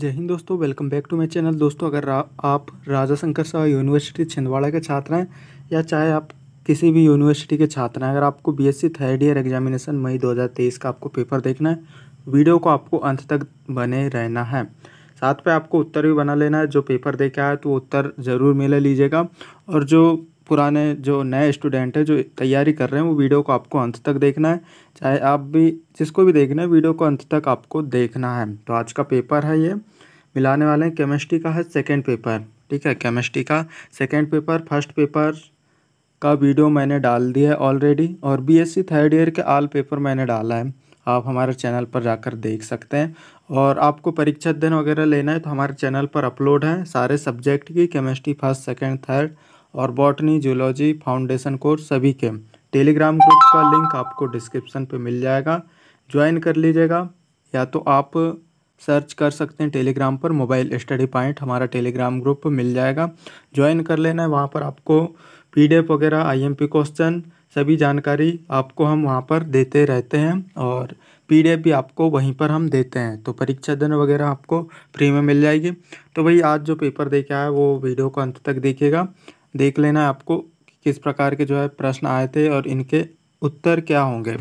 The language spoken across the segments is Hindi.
जय हिंद दोस्तों welcome back to my channel दोस्तों अगर रा, आप राजा शंकर शाह यूनिवर्सिटी छिंदवाड़ा के छात्र हैं या चाहे आप किसी भी यूनिवर्सिटी के छात्र हैं अगर आपको बीएससी थर्ड ईयर एग्जामिनेशन मई 2023 का आपको पेपर देखना है वीडियो को आपको अंत तक बने रहना है साथ पे आपको उत्तर भी बना लेना है जो पेपर दे के आया तो उत्तर ज़रूर मिला लीजिएगा और जो पुराने जो नए स्टूडेंट हैं जो तैयारी कर रहे हैं वो वीडियो को आपको अंत तक देखना है चाहे आप भी जिसको भी देखना है वीडियो को अंत तक आपको देखना है तो आज का पेपर है ये मिलाने वाले हैं केमिस्ट्री का है सेकेंड पेपर ठीक है केमिस्ट्री का सेकेंड पेपर फर्स्ट पेपर का वीडियो मैंने डाल दिया है ऑलरेडी और बीएससी थर्ड ईयर के आल पेपर मैंने डाला है आप हमारे चैनल पर जाकर देख सकते हैं और आपको परीक्षा दिन वगैरह लेना है तो हमारे चैनल पर अपलोड है सारे सब्जेक्ट की केमिस्ट्री फर्स्ट सेकेंड थर्ड और बॉटनी जूलॉजी फाउंडेशन कोर्स सभी के टेलीग्राम ग्रुप का लिंक आपको डिस्क्रिप्शन पे मिल जाएगा ज्वाइन कर लीजिएगा या तो आप सर्च कर सकते हैं टेलीग्राम पर मोबाइल स्टडी पॉइंट हमारा टेलीग्राम ग्रुप मिल जाएगा ज्वाइन कर लेना है वहाँ पर आपको पी वगैरह आई क्वेश्चन सभी जानकारी आपको हम वहाँ पर देते रहते हैं और पी भी आपको वहीं पर हम देते हैं तो परीक्षा दिन वगैरह आपको फ्री में मिल जाएगी तो भाई आज जो पेपर देखे के आया वो वीडियो को अंत तक देखिएगा देख लेना आपको कि किस प्रकार के जो है प्रश्न आए थे और इनके उत्तर क्या होंगे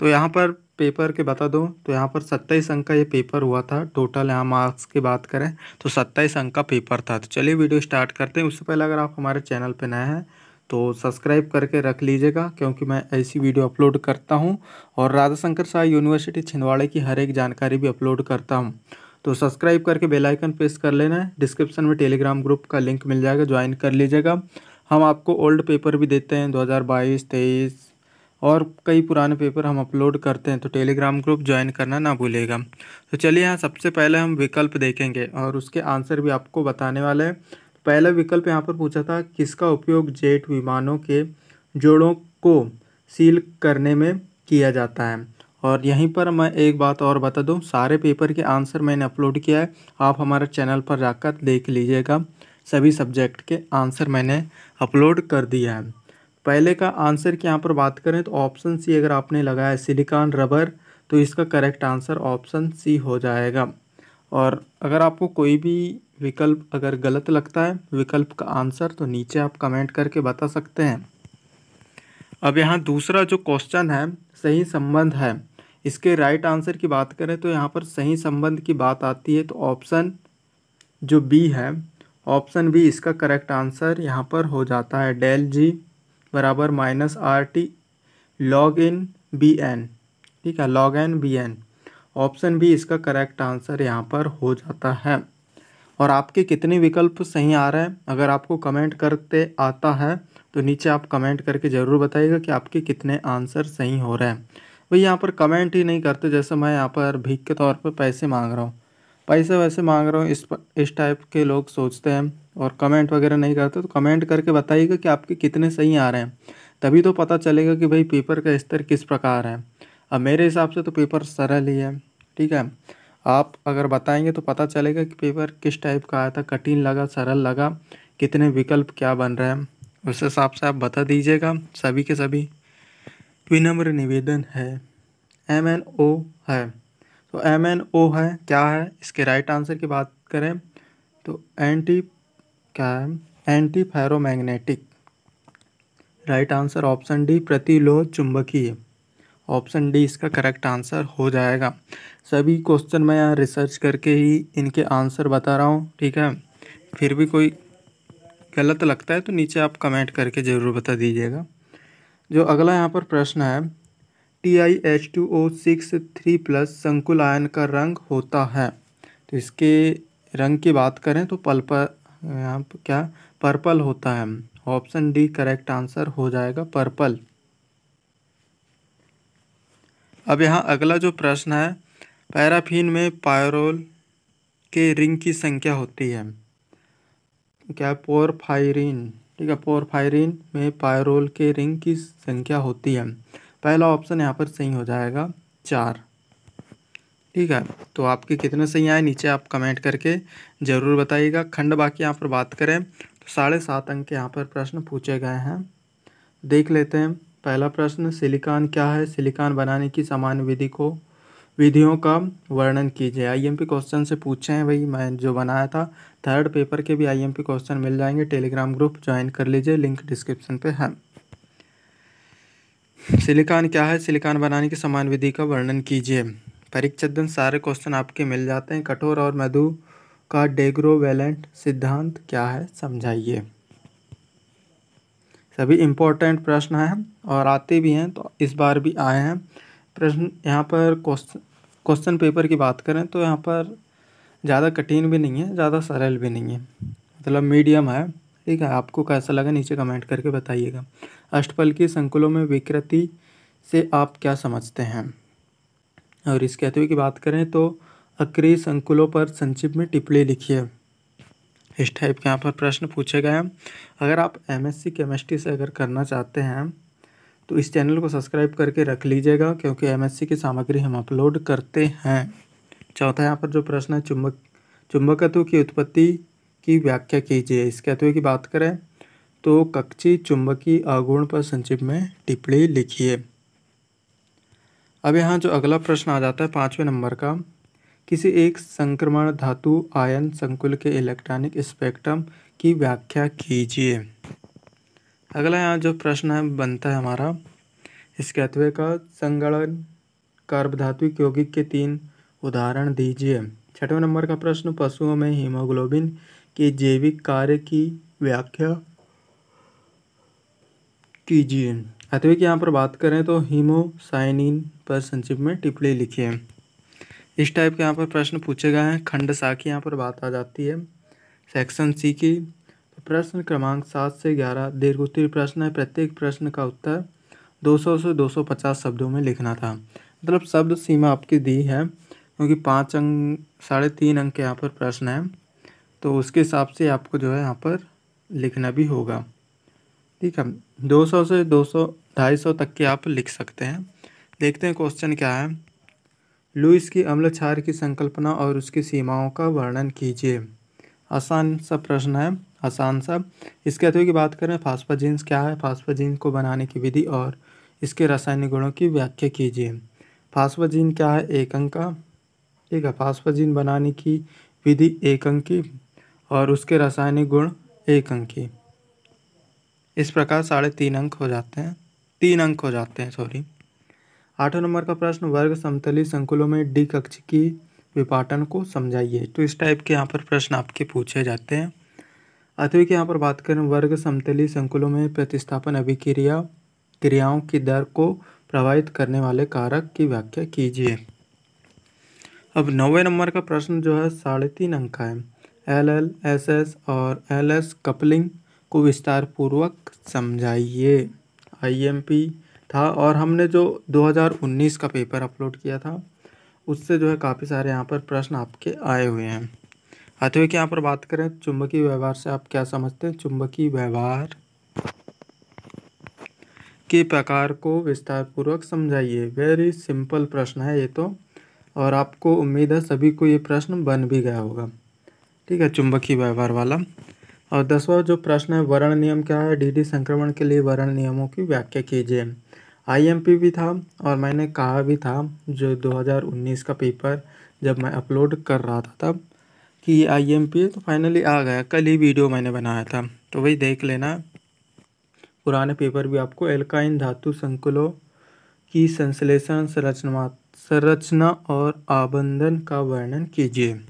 तो यहाँ पर पेपर के बता दूँ तो यहाँ पर सत्ताईस अंक का ये पेपर हुआ था टोटल यहाँ मार्क्स की बात करें तो सत्ताईस अंक का पेपर था तो चलिए वीडियो स्टार्ट करते हैं उससे पहले अगर आप हमारे चैनल पर नए हैं तो सब्सक्राइब करके रख लीजिएगा क्योंकि मैं ऐसी वीडियो अपलोड करता हूँ और राधा शंकर शाह यूनिवर्सिटी छिंदवाड़े की हर एक जानकारी भी अपलोड करता हूँ तो सब्सक्राइब करके बेलाइकन प्रेस कर लेना है डिस्क्रिप्शन में टेलीग्राम ग्रुप का लिंक मिल जाएगा ज्वाइन कर लीजिएगा हम आपको ओल्ड पेपर भी देते हैं 2022 23 और कई पुराने पेपर हम अपलोड करते हैं तो टेलीग्राम ग्रुप ज्वाइन करना ना भूलेगा तो चलिए यहाँ सबसे पहले हम विकल्प देखेंगे और उसके आंसर भी आपको बताने वाले हैं पहला विकल्प यहाँ पर पूछा था किसका उपयोग जेट विमानों के जोड़ों को सील करने में किया जाता है और यहीं पर मैं एक बात और बता दूं सारे पेपर के आंसर मैंने अपलोड किया है आप हमारे चैनल पर जाकर देख लीजिएगा सभी सब्जेक्ट के आंसर मैंने अपलोड कर दिया है पहले का आंसर की यहाँ पर बात करें तो ऑप्शन सी अगर आपने लगाया सिलिकॉन रबर तो इसका करेक्ट आंसर ऑप्शन सी हो जाएगा और अगर आपको कोई भी विकल्प अगर गलत लगता है विकल्प का आंसर तो नीचे आप कमेंट करके बता सकते हैं अब यहाँ दूसरा जो क्वेश्चन है सही संबंध है इसके राइट आंसर की बात करें तो यहाँ पर सही संबंध की बात आती है तो ऑप्शन जो बी है ऑप्शन बी इसका करेक्ट आंसर यहाँ पर हो जाता है डेल जी बराबर minus R T log in B N ठीक है log N B N option B इसका करेक्ट आंसर यहाँ पर हो जाता है और आपके कितने विकल्प सही आ रहे हैं अगर आपको कमेंट करते आता है तो नीचे आप कमेंट करके ज़रूर बताइएगा कि आपके कितने आंसर सही हो रहे हैं भाई यहाँ पर कमेंट ही नहीं करते जैसे मैं यहाँ पर भीख के तौर पर पैसे मांग रहा हूँ पैसे वैसे मांग रहा हूँ इस पर इस टाइप के लोग सोचते हैं और कमेंट वगैरह नहीं करते तो कमेंट करके बताइएगा कि आपके कितने सही आ रहे हैं तभी तो पता चलेगा कि भाई पेपर का स्तर किस प्रकार है अब मेरे हिसाब से तो पेपर सरल ही है ठीक है आप अगर बताएंगे तो पता चलेगा कि पेपर किस टाइप का आया था कठिन लगा सरल लगा कितने विकल्प क्या बन रहे हैं उस हिसाब से आप बता दीजिएगा सभी के सभी विनम्र निवेदन है एम एन ओ है तो एम एन ओ है क्या है इसके राइट आंसर की बात करें तो एंटी क्या है anti ferromagnetic right answer option D प्रतिलोह चुंबकीय ऑप्शन डी इसका करेक्ट आंसर हो जाएगा सभी क्वेश्चन मैं यहाँ रिसर्च करके ही इनके आंसर बता रहा हूँ ठीक है फिर भी कोई गलत लगता है तो नीचे आप कमेंट करके ज़रूर बता दीजिएगा जो अगला यहाँ पर प्रश्न है T I H two O six three plus संकुल आयन का रंग होता है तो इसके रंग की बात करें तो पल्पर यहाँ पर क्या पर्पल होता है ऑप्शन डी करेक्ट आंसर हो जाएगा पर्पल अब यहाँ अगला जो प्रश्न है पैराफिन में पायरोल के रिंग की संख्या होती है क्या पोरफाइरिन ठीक है पोरफायरिन में पायरोल के रिंग की संख्या होती है पहला ऑप्शन यहाँ पर सही हो जाएगा चार ठीक है तो आपके कितने सही आए नीचे आप कमेंट करके ज़रूर बताइएगा खंड बाकी यहाँ पर बात करें तो साढ़े सात अंक यहाँ पर प्रश्न पूछे गए हैं देख लेते हैं पहला प्रश्न सिलिकॉन क्या है सिलिकॉन बनाने की सामान्य विधि को विधियों का वर्णन कीजिए आईएमपी क्वेश्चन से पूछे हैं भाई मैं जो बनाया था थर्ड पेपर के भी आईएमपी क्वेश्चन मिल जाएंगे टेलीग्राम ग्रुप ज्वाइन कर लीजिए लिंक डिस्क्रिप्शन पे है सिलिकॉन क्या है सिलिकॉन बनाने की समान विधि का वर्णन कीजिए परीक्षा दिन सारे क्वेश्चन आपके मिल जाते हैं कठोर और मधु का डेग्रोवेलेंट सिद्धांत क्या है समझाइए सभी इम्पोर्टेंट प्रश्न हैं और आते भी हैं तो इस बार भी आए हैं प्रश्न यहाँ पर क्वेश्चन क्वेश्चन पेपर की बात करें तो यहाँ पर ज़्यादा कठिन भी नहीं है ज़्यादा सरल भी नहीं है मतलब मीडियम है ठीक है आपको कैसा लगा नीचे कमेंट करके बताइएगा अष्टपल की संकुलों में विकृति से आप क्या समझते हैं और इस कहते की बात करें तो अक्रिय संकुलों पर संक्षिप्त में टिप्पणी लिखिए इस टाइप के यहाँ पर प्रश्न पूछे गए हैं अगर आप एमएससी केमिस्ट्री से अगर करना चाहते हैं तो इस चैनल को सब्सक्राइब करके रख लीजिएगा क्योंकि एमएससी की सामग्री हम अपलोड करते हैं चौथा यहाँ पर जो प्रश्न है चुंबक चुंबकत्व की उत्पत्ति की व्याख्या कीजिए इस तत्व की बात करें तो कक्षी चुंबकीय अगुण पर संक्षिप्त में टिप्पणी लिखिए अब यहाँ जो अगला प्रश्न आ जाता है पाँचवें नंबर का किसी एक संक्रमण धातु आयन संकुल के इलेक्ट्रॉनिक स्पेक्ट्रम की व्याख्या कीजिए अगला यहाँ जो प्रश्न है बनता है हमारा अतवे का संगणन कार्बधात्विक यौगिक के तीन उदाहरण दीजिए छठवें नंबर का प्रश्न पशुओं में हीमोग्लोबिन के जैविक कार्य की व्याख्या कीजिए अतवे की यहाँ पर बात करें तो हीमोसाइनिन पर संक्षिप्त में टिप्पणी लिखिए इस टाइप के यहाँ पर प्रश्न पूछे गए हैं खंड सा की यहाँ पर बात आ जाती है सेक्शन सी की प्रश्न क्रमांक सात से ग्यारह दीर्घोत्तरी प्रश्न है प्रत्येक प्रश्न का उत्तर 200 से 250 शब्दों में लिखना था मतलब शब्द सीमा आपकी दी है क्योंकि पाँच अंक साढ़े तीन अंक के यहाँ पर प्रश्न है तो उसके हिसाब से आपको जो है यहाँ पर लिखना भी होगा ठीक है 200 से 200 250 तक के आप लिख सकते हैं देखते हैं क्वेश्चन क्या है लुइस की अम्ल क्षार की संकल्पना और उसकी सीमाओं का वर्णन कीजिए आसान सा प्रश्न है आसान सा इसके अतिरिक्त की बात करें जीन्स क्या है फास्फाजीन को बनाने की विधि और इसके रासायनिक गुणों की व्याख्या कीजिए जीन क्या है एक अंक का ठीक है जीन बनाने की विधि एक अंक की और उसके रासायनिक गुण एक अंक की इस प्रकार साढ़े तीन अंक हो जाते हैं तीन अंक हो जाते हैं सॉरी आठों नंबर का प्रश्न वर्ग समतली संकुलों में डी कक्ष की विपाटन को समझाइए तो इस टाइप के यहाँ पर प्रश्न आपके पूछे जाते हैं अथवा की यहाँ पर बात करें वर्ग समतली संकुलों में प्रतिस्थापन अभिक्रिया क्रियाओं की दर को प्रभावित करने वाले कारक की व्याख्या कीजिए अब नौवे नंबर का प्रश्न जो है साढ़े तीन अंक का है एल एल एस एस और एल एस कपलिंग को विस्तार पूर्वक समझाइए आईएमपी था और हमने जो 2019 का पेपर अपलोड किया था उससे जो है काफ़ी सारे यहाँ पर प्रश्न आपके आए हुए हैं आते हुए यहाँ पर बात करें चुंबकीय व्यवहार से आप क्या समझते हैं चुंबकीय व्यवहार के प्रकार को विस्तार पूर्वक समझाइए वेरी सिंपल प्रश्न है ये तो और आपको उम्मीद है सभी को ये प्रश्न बन भी गया होगा ठीक है चुंबकीय व्यवहार वाला और दसवा जो प्रश्न है वर्ण नियम क्या है डीडी संक्रमण के लिए वर्ण नियमों की व्याख्या कीजिए आईएमपी भी था और मैंने कहा भी था जो 2019 का पेपर जब मैं अपलोड कर रहा था तब कि आई एम पी तो फाइनली आ गया कल ही वीडियो मैंने बनाया था तो वही देख लेना पुराने पेपर भी आपको एल्काइन धातु संकुलों की संश्लेषण संरचना संरचना और आबंधन का वर्णन कीजिए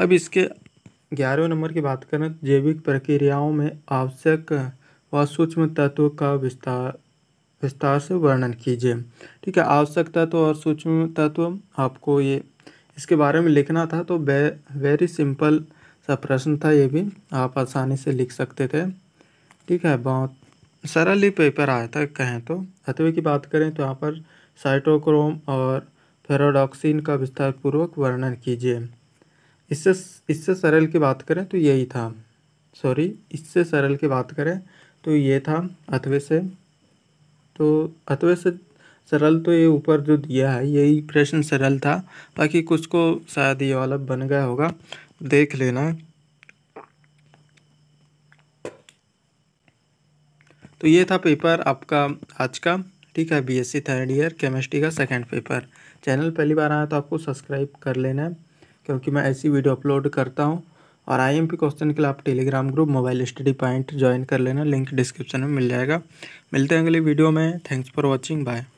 अब इसके ग्यारहवें नंबर की बात करें तो जैविक प्रक्रियाओं में आवश्यक व सूक्ष्म तत्व का विस्तार विस्तार से वर्णन कीजिए ठीक है आवश्यक तत्व तो और सूक्ष्म तत्व आपको ये इसके बारे में लिखना था तो वेरी सिंपल सा प्रश्न था ये भी आप आसानी से लिख सकते थे ठीक है बहुत सरल ही पेपर आया था कहें तो हथवे की बात करें तो यहाँ पर साइटोक्रोम और फेरोडॉक्सिन का विस्तार पूर्वक वर्णन कीजिए इससे इससे सरल की बात करें तो यही था सॉरी इससे सरल की बात करें तो ये था अथवे से तो अथवे से सरल तो ये ऊपर जो दिया है यही प्रश्न सरल था बाकी कुछ को शायद ये वाला बन गया होगा देख लेना तो ये था पेपर आपका आज का ठीक है बीएससी थर्ड ईयर केमिस्ट्री का सेकंड पेपर चैनल पहली बार आया तो आपको सब्सक्राइब कर लेना है क्योंकि मैं ऐसी वीडियो अपलोड करता हूँ और आईएमपी क्वेश्चन के लिए आप Telegram group mobile study point join कर लेना लिंक डिस्क्रिप्शन में मिल जाएगा मिलते हैं अगली वीडियो में थैंक्स फॉर वॉचिंग बाय